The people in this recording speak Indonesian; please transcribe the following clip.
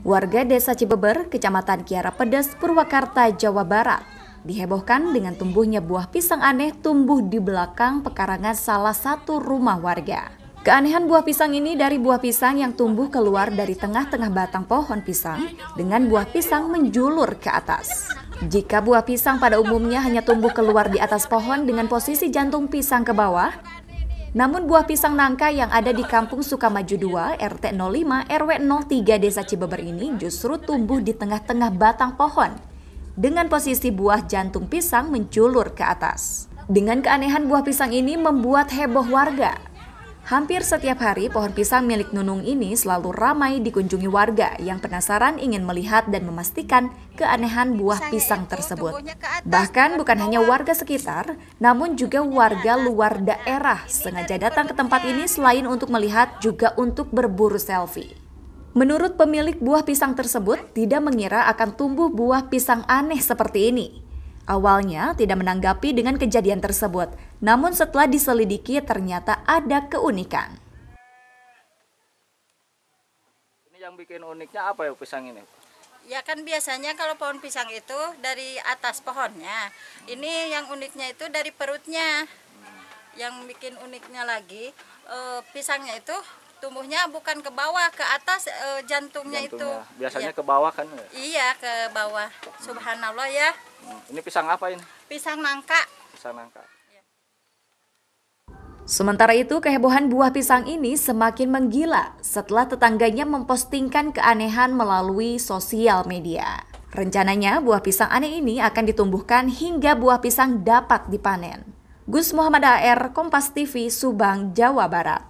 Warga desa Cibeber, kecamatan Kiara Pedas, Purwakarta, Jawa Barat, dihebohkan dengan tumbuhnya buah pisang aneh tumbuh di belakang pekarangan salah satu rumah warga. Keanehan buah pisang ini dari buah pisang yang tumbuh keluar dari tengah-tengah batang pohon pisang dengan buah pisang menjulur ke atas. Jika buah pisang pada umumnya hanya tumbuh keluar di atas pohon dengan posisi jantung pisang ke bawah, namun buah pisang nangka yang ada di kampung Sukamaju 2, RT 05, RW 03 Desa Cibeber ini justru tumbuh di tengah-tengah batang pohon. Dengan posisi buah jantung pisang menculur ke atas. Dengan keanehan buah pisang ini membuat heboh warga. Hampir setiap hari pohon pisang milik Nunung ini selalu ramai dikunjungi warga yang penasaran ingin melihat dan memastikan keanehan buah pisang tersebut. Bahkan bukan hanya warga sekitar, namun juga iya, warga luar daerah sengaja datang ke tempat ini selain untuk melihat juga untuk berburu selfie. Menurut pemilik buah pisang tersebut, tidak mengira akan tumbuh buah pisang aneh seperti ini. Awalnya tidak menanggapi dengan kejadian tersebut, namun setelah diselidiki ternyata ada keunikan. Ini yang bikin uniknya apa ya pisang ini? Ya kan biasanya kalau pohon pisang itu dari atas pohonnya. Ini yang uniknya itu dari perutnya. Yang bikin uniknya lagi, e, pisangnya itu tumbuhnya bukan ke bawah ke atas e, jantungnya, jantungnya itu biasanya iya. ke bawah kan ya? iya ke bawah subhanallah ya hmm. ini pisang apa ini pisang nangka pisang nangka iya. Sementara itu, kehebohan buah pisang ini semakin menggila setelah tetangganya mempostingkan keanehan melalui sosial media. Rencananya, buah pisang aneh ini akan ditumbuhkan hingga buah pisang dapat dipanen. Gus Muhammad AR, Kompas TV, Subang, Jawa Barat.